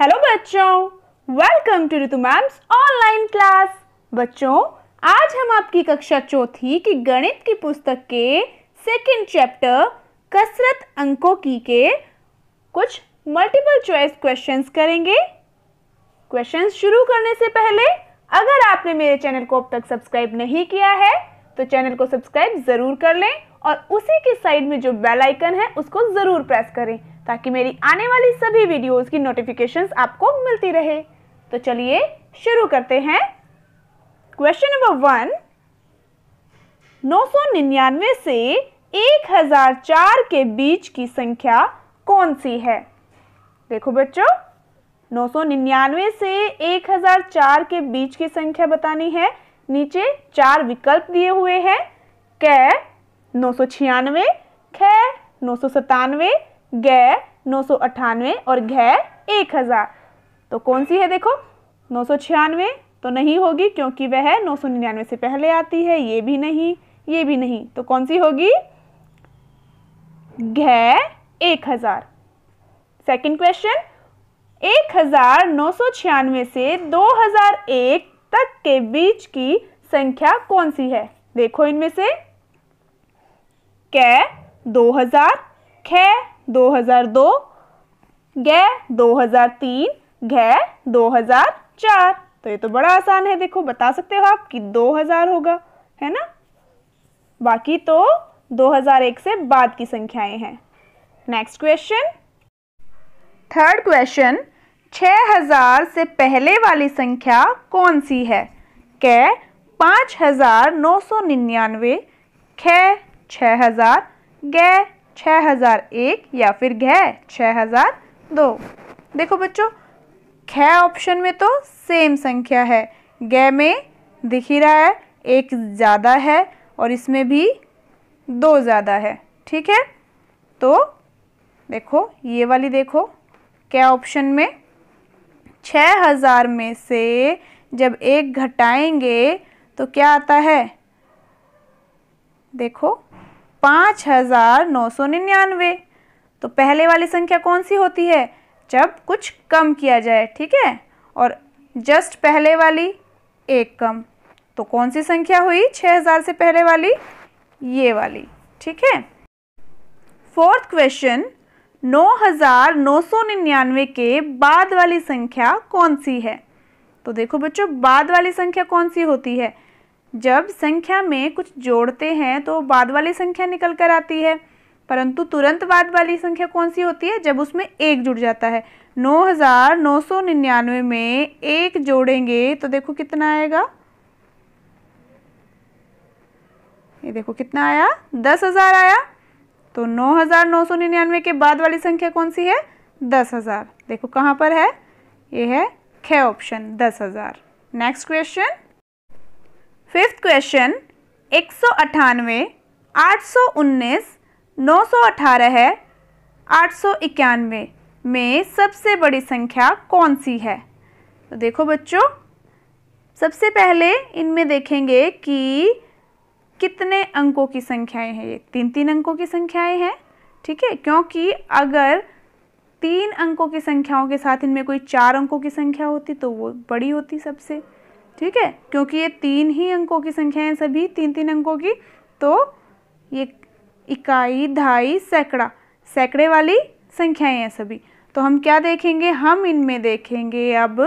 hello बच्चों welcome to Ritu ma'am's online class बच्चों आज हम आपकी कक्षा चौथी की गणित की पुस्तक के सेकंड चैप्टर कसरत अंकों की के कुछ मल्टीपल चॉइस क्वेश्चंस करेंगे क्वेश्चंस शुरू करने से पहले अगर आपने मेरे चैनल को अब तक सब्सक्राइब नहीं किया है तो चैनल को सब्सक्राइब ज़रूर कर लें और उसी के साइड में जो बेलाइकन है उसको ज़रूर प्रेस करें ताकि मेरी आने वाली सभी वीडियोस की नोटिफिकेशंस आपको मिलती रहे तो चलिए शुरू करते हैं क्वेश्चन नंबर वन नौ सौ निन्यानवे से एक हजार चार के बीच की संख्या कौन सी है देखो बच्चों 999 से 1004 के बीच की संख्या बतानी है नीचे चार विकल्प दिए हुए हैं क नौ सौ छियानवे ख नौ सौ सतानवे गैर नौ सौ अट्ठानवे और गैर एक हज़ार तो कौन सी है देखो नौ सौ छियानवे तो नहीं होगी क्योंकि वह नौ सौ निन्यानवे से पहले आती है ये भी नहीं ये भी नहीं तो कौन सी होगी गैर एक हज़ार सेकेंड क्वेश्चन एक हज़ार नौ सौ छियानवे से दो हज़ार एक तक के बीच की संख्या कौन सी है देखो इनमें से कै दो हज़ार खै 2002 गै 2003 घै 2004 तो ये तो बड़ा आसान है देखो बता सकते हो आप कि 2000 होगा है ना बाकी तो 2001 से बाद की संख्याएं हैं नेक्स्ट क्वेश्चन थर्ड क्वेश्चन 6000 से पहले वाली संख्या कौन सी है कै पाँच हजार नौ सौ निन्यानवे ख छ हज़ार गै 6001 हज़ार एक या फिर घ 6002 हज़ार दो देखो बच्चों ख ऑप्शन में तो सेम संख्या है ग में दिख ही रहा है एक ज़्यादा है और इसमें भी दो ज़्यादा है ठीक है तो देखो ये वाली देखो क्या ऑप्शन में 6000 हज़ार में से जब एक घटाएंगे तो क्या आता है देखो पाँच हज़ार नौ सौ निन्यानवे तो पहले वाली संख्या कौन सी होती है जब कुछ कम किया जाए ठीक है और जस्ट पहले वाली एक कम तो कौन सी संख्या हुई छः हज़ार से पहले वाली ये वाली ठीक है फोर्थ क्वेश्चन नौ हज़ार नौ सौ निन्यानवे के बाद वाली संख्या कौन सी है तो देखो बच्चों बाद वाली संख्या कौन सी होती है जब संख्या में कुछ जोड़ते हैं तो बाद वाली संख्या निकल कर आती है परंतु तुरंत बाद वाली संख्या कौन सी होती है जब उसमें एक जुड़ जाता है नौ हज़ार नौ सौ निन्यानवे में एक जोड़ेंगे तो देखो कितना आएगा ये देखो कितना आया दस हज़ार आया तो नौ हज़ार नौ सौ निन्यानवे के बाद वाली संख्या कौन सी है दस हज़ार देखो कहां पर है ये है ऑप्शन दस हज़ार नेक्स्ट क्वेश्चन फिफ्थ क्वेश्चन एक सौ अट्ठानवे आठ सौ उन्नीस नौ सौ अठारह है आठ सौ इक्यानवे में सबसे बड़ी संख्या कौन सी है तो देखो बच्चों सबसे पहले इनमें देखेंगे कि कितने अंकों की संख्याएं हैं ये तीन तीन अंकों की संख्याएं हैं ठीक है क्योंकि अगर तीन अंकों की संख्याओं के साथ इनमें कोई चार अंकों की संख्या होती तो वो बड़ी होती सबसे ठीक है क्योंकि ये तीन ही अंकों की संख्या है सभी तीन तीन अंकों की तो ये इकाई ढाई सैकड़ा सैकड़े वाली संख्याएं हैं सभी तो हम क्या देखेंगे हम इनमें देखेंगे अब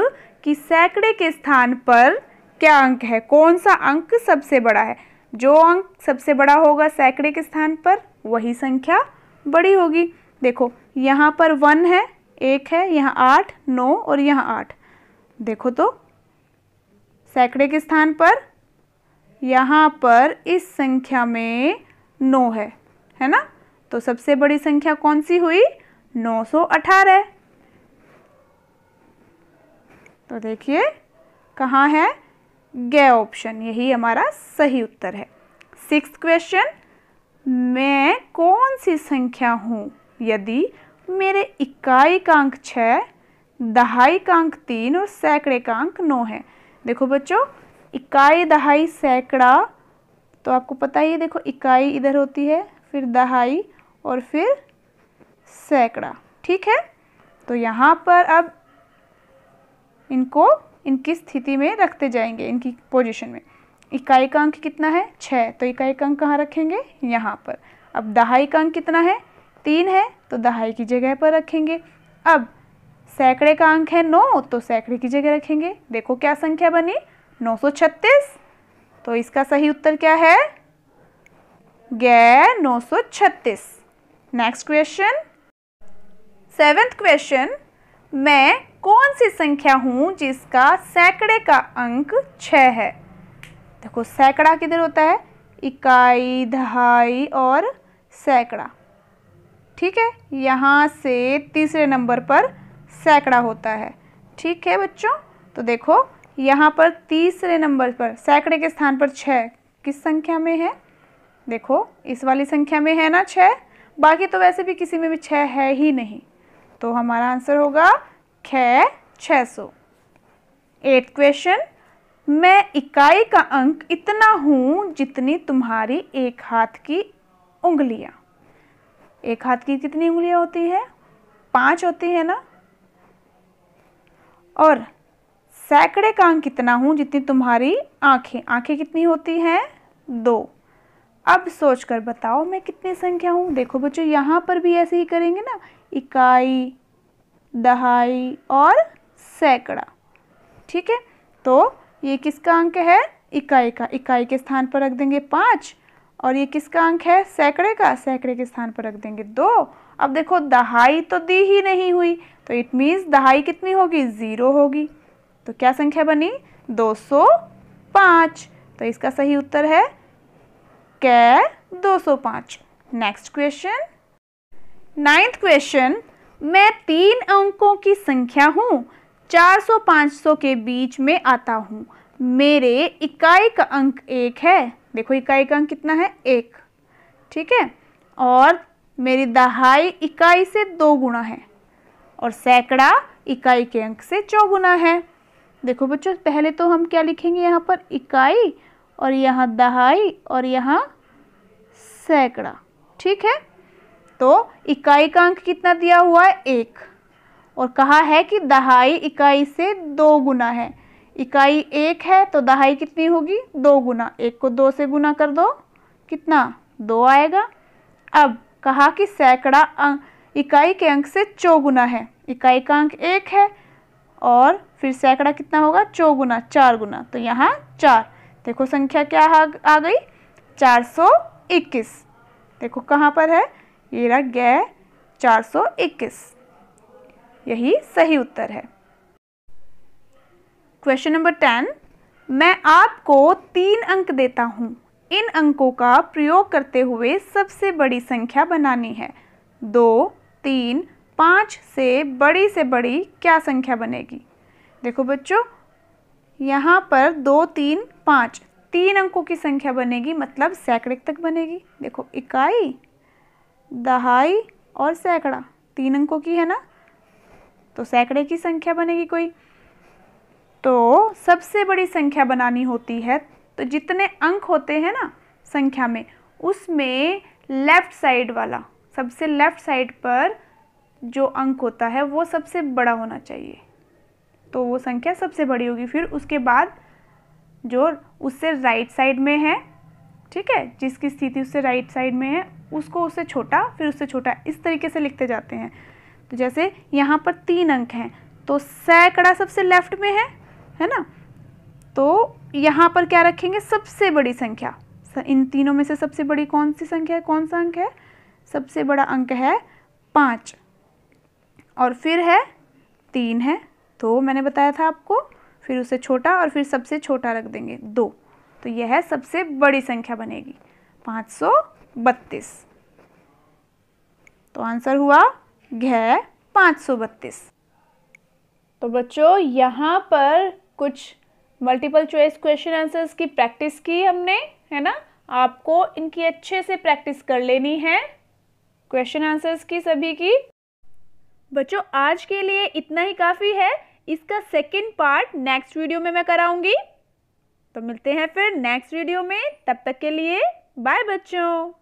कि सैकड़े के स्थान पर क्या अंक है कौन सा अंक सबसे बड़ा है जो अंक सबसे बड़ा होगा सैकड़े के स्थान पर वही संख्या बड़ी होगी देखो यहाँ पर वन है एक है यहाँ आठ नौ और यहाँ आठ देखो तो सैकड़े के स्थान पर यहाँ पर इस संख्या में नौ है है ना तो सबसे बड़ी संख्या कौन सी हुई 918 तो देखिए कहाँ है गे ऑप्शन यही हमारा सही उत्तर है सिक्स क्वेश्चन मैं कौन सी संख्या हूँ यदि मेरे इकाई का अंक छः दहाई का अंक तीन और सैकड़े का अंक नौ है देखो बच्चों इकाई दहाई सैकड़ा तो आपको पता ही है देखो इकाई इधर होती है फिर दहाई और फिर सैकड़ा ठीक है तो यहाँ पर अब इनको इनकी स्थिति में रखते जाएंगे इनकी पोजीशन में इकाई का अंक कितना है छः तो इकाई का अंक कहाँ रखेंगे यहाँ पर अब दहाई का अंक कितना है तीन है तो दहाई की जगह पर रखेंगे अब सैकड़े का अंक है नौ तो सैकड़े की जगह रखेंगे देखो क्या संख्या बनी नौ सौ छत्तीस तो इसका सही उत्तर क्या है गैर छत्तीस नेक्स्ट क्वेश्चन सेवेंथ क्वेश्चन मैं कौन सी संख्या हूँ जिसका सैकड़े का अंक छः है देखो सैकड़ा किधर होता है इकाई दहाई और सैकड़ा ठीक है यहाँ से तीसरे नंबर पर सैकड़ा होता है ठीक है बच्चों तो देखो यहाँ पर तीसरे नंबर पर सैकड़े के स्थान पर छः किस संख्या में है देखो इस वाली संख्या में है ना छः बाकी तो वैसे भी किसी में भी छः है ही नहीं तो हमारा आंसर होगा ख छ सौ एट क्वेश्चन मैं इकाई का अंक इतना हूँ जितनी तुम्हारी एक हाथ की उंगलियाँ एक हाथ की कितनी उंगलियाँ होती है पाँच होती है ना और सैकड़े का अंक कितना हूँ जितनी तुम्हारी आंखें आंखें कितनी होती हैं दो अब सोचकर बताओ मैं कितनी संख्या हूँ देखो बच्चों यहाँ पर भी ऐसे ही करेंगे ना इकाई दहाई और सैकड़ा ठीक है तो ये किसका अंक है इकाई का इकाई के स्थान पर रख देंगे पाँच और ये किसका अंक है सैकड़े का सैकड़े के स्थान पर रख देंगे दो अब देखो दहाई तो दी ही नहीं हुई तो इट मीन्स दहाई कितनी होगी ज़ीरो होगी तो क्या संख्या बनी 205 तो इसका सही उत्तर है कै 205 नेक्स्ट क्वेश्चन नाइन्थ क्वेश्चन मैं तीन अंकों की संख्या हूँ 400-500 के बीच में आता हूँ मेरे इकाई का अंक एक है देखो इकाई का अंक कितना है एक ठीक है और मेरी दहाई इकाई से दो गुना है और सैकड़ा इकाई के अंक से चौगुना है देखो बच्चों पहले तो हम क्या लिखेंगे यहाँ पर इकाई और यहाँ दहाई और यहाँ सैकड़ा ठीक है तो इकाई का अंक कितना दिया हुआ है एक और कहा है कि दहाई इकाई से दो गुना है इकाई एक है तो दहाई कितनी होगी दो गुना एक को दो से गुना कर दो कितना दो आएगा अब कहा कि सैकड़ा अं, इकाई के अंक से चौगुना है इकाई का अंक एक है और फिर सैकड़ा कितना होगा चौगुना चार गुना तो यहाँ चार देखो संख्या क्या आ गई चार सौ इक्कीस देखो कहाँ पर है ये रहा गै चार सौ इक्कीस यही सही उत्तर है क्वेश्चन नंबर टेन मैं आपको तीन अंक देता हूँ इन अंकों का प्रयोग करते हुए सबसे बड़ी संख्या बनानी है दो तीन पाँच से बड़ी से बड़ी क्या संख्या बनेगी देखो बच्चों यहाँ पर दो तीन पाँच तीन अंकों की संख्या बनेगी मतलब सैकड़े तक बनेगी देखो इकाई दहाई और सैकड़ा तीन अंकों की है ना तो सैकड़े की संख्या बनेगी कोई तो सबसे बड़ी संख्या बनानी होती है तो जितने अंक होते हैं ना संख्या में उसमें लेफ़्ट साइड वाला सबसे लेफ़्ट साइड पर जो अंक होता है वो सबसे बड़ा होना चाहिए तो वो संख्या सबसे बड़ी होगी फिर उसके बाद जो उससे राइट साइड में है ठीक है जिसकी स्थिति उससे राइट साइड में है उसको उससे छोटा फिर उससे छोटा इस तरीके से लिखते जाते हैं तो जैसे यहाँ पर तीन अंक हैं तो सैकड़ा सबसे लेफ्ट में है है ना तो यहाँ पर क्या रखेंगे सबसे बड़ी संख्या इन तीनों में से सबसे बड़ी कौन सी संख्या है कौन सा अंक है सबसे बड़ा अंक है पाँच और फिर है तीन है तो मैंने बताया था आपको फिर उसे छोटा और फिर सबसे छोटा रख देंगे दो तो यह है सबसे बड़ी संख्या बनेगी पाँच सौ बत्तीस तो आंसर हुआ घ पाँच सौ बत्तीस तो बच्चों यहाँ पर कुछ मल्टीपल चॉइस क्वेश्चन आंसर्स की प्रैक्टिस की हमने है ना आपको इनकी अच्छे से प्रैक्टिस कर लेनी है क्वेश्चन आंसर्स की सभी की बच्चों आज के लिए इतना ही काफ़ी है इसका सेकेंड पार्ट नेक्स्ट वीडियो में मैं कराऊंगी तो मिलते हैं फिर नेक्स्ट वीडियो में तब तक के लिए बाय बच्चों